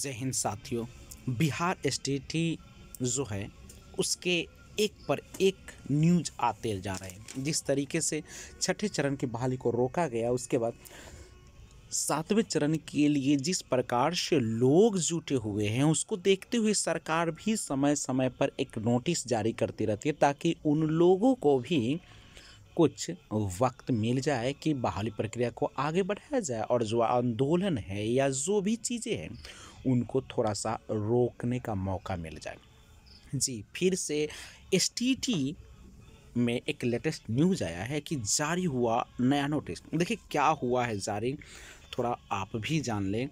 जय हिंद साथियों बिहार स्टेट ही जो है उसके एक पर एक न्यूज आते जा रहे हैं जिस तरीके से छठे चरण की बहाली को रोका गया उसके बाद सातवें चरण के लिए जिस प्रकार से लोग जुटे हुए हैं उसको देखते हुए सरकार भी समय समय पर एक नोटिस जारी करती रहती है ताकि उन लोगों को भी कुछ वक्त मिल जाए कि बहाली प्रक्रिया को आगे बढ़ाया जाए और जो आंदोलन है या जो भी चीज़ें हैं उनको थोड़ा सा रोकने का मौका मिल जाए जी फिर से एस में एक लेटेस्ट न्यूज़ आया है कि जारी हुआ नया नोटिस देखिए क्या हुआ है जारी थोड़ा आप भी जान लें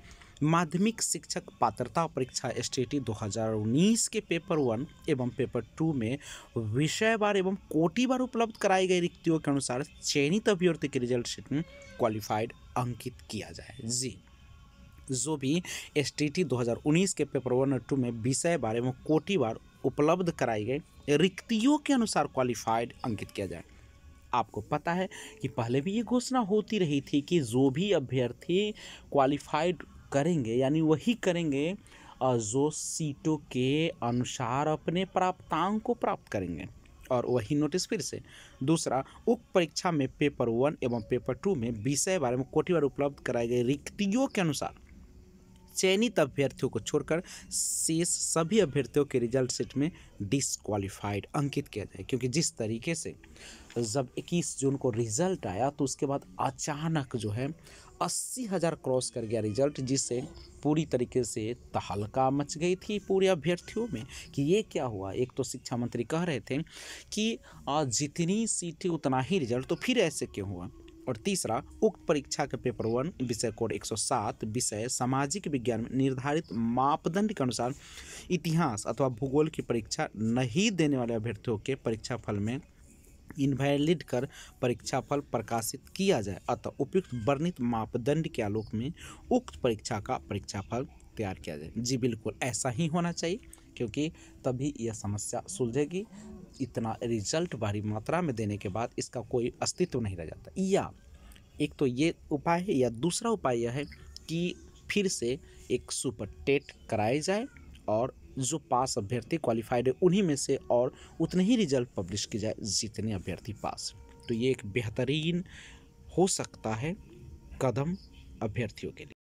माध्यमिक शिक्षक पात्रता परीक्षा एस टी 2019 के पेपर वन एवं पेपर टू में विषयवार एवं कोटिवार उपलब्ध कराई गई रिक्तियों के अनुसार चयनित अभ्यर्थी के रिजल्ट शीट में क्वालिफाइड अंकित किया जाए जी जो भी एस टी टी के पेपर वन और टू में विषय बारे में कोटी बार उपलब्ध कराई गई रिक्तियों के अनुसार क्वालिफाइड अंकित किया जाए आपको पता है कि पहले भी ये घोषणा होती रही थी कि जो भी अभ्यर्थी क्वालिफाइड करेंगे यानी वही करेंगे जो सीटों के अनुसार अपने प्राप्तांक को प्राप्त करेंगे और वही नोटिस फिर से दूसरा उप परीक्षा में पेपर वन एवं पेपर टू में विषय बारे में कोटिवार उपलब्ध कराए गए रिक्तियों के अनुसार चयनित अभ्यर्थियों को छोड़कर शेष सभी अभ्यर्थियों के रिजल्ट सेट में डिसक्वालीफाइड अंकित किया जाए क्योंकि जिस तरीके से जब 21 जून को रिजल्ट आया तो उसके बाद अचानक जो है अस्सी हज़ार क्रॉस कर गया रिजल्ट जिससे पूरी तरीके से तहलका मच गई थी पूरे अभ्यर्थियों में कि ये क्या हुआ एक तो शिक्षा मंत्री कह रहे थे कि जितनी सीटें उतना ही रिजल्ट तो फिर ऐसे क्यों हुआ और तीसरा उक्त परीक्षा के पेपर वन विषय कोड 107 विषय सामाजिक विज्ञान में निर्धारित मापदंड के अनुसार इतिहास अथवा भूगोल की परीक्षा नहीं देने वाले अभ्यर्थियों के परीक्षा फल में इनवैलिड कर परीक्षा फल प्रकाशित किया जाए अतः उपयुक्त वर्णित मापदंड के आलोक में उक्त परीक्षा का परीक्षा फल तैयार किया जाए जी बिल्कुल ऐसा ही होना चाहिए क्योंकि तभी यह समस्या सुलझेगी इतना रिजल्ट भारी मात्रा में देने के बाद इसका कोई अस्तित्व नहीं रह जाता या एक तो ये उपाय है या दूसरा उपाय यह है कि फिर से एक सुपर टेट कराया जाए और जो पास अभ्यर्थी क्वालिफाइड है उन्हीं में से और उतने ही रिजल्ट पब्लिश किए जाए जितने अभ्यर्थी पास तो ये एक बेहतरीन हो सकता है कदम अभ्यर्थियों के लिए